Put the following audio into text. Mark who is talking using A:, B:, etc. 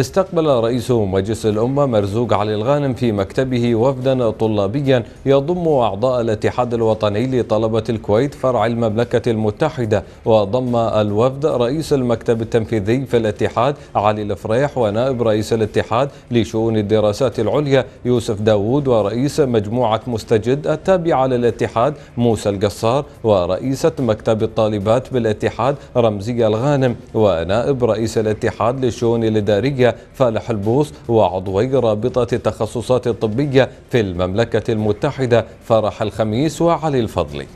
A: استقبل رئيس مجلس الأمة مرزوق علي الغانم في مكتبه وفدا طلابيا يضم أعضاء الاتحاد الوطني لطلبة الكويت فرع المملكة المتحدة وضم الوفد رئيس المكتب التنفيذي في الاتحاد علي الفريح ونائب رئيس الاتحاد لشؤون الدراسات العليا يوسف داوود ورئيس مجموعة مستجد التابعة للاتحاد موسى القصار ورئيسة مكتب الطالبات بالاتحاد رمزية الغانم ونائب رئيس الاتحاد للشؤون الإدارية الطبية فالح البوص وعضوي رابطة التخصصات الطبية في المملكة المتحدة فرح الخميس وعلي الفضلي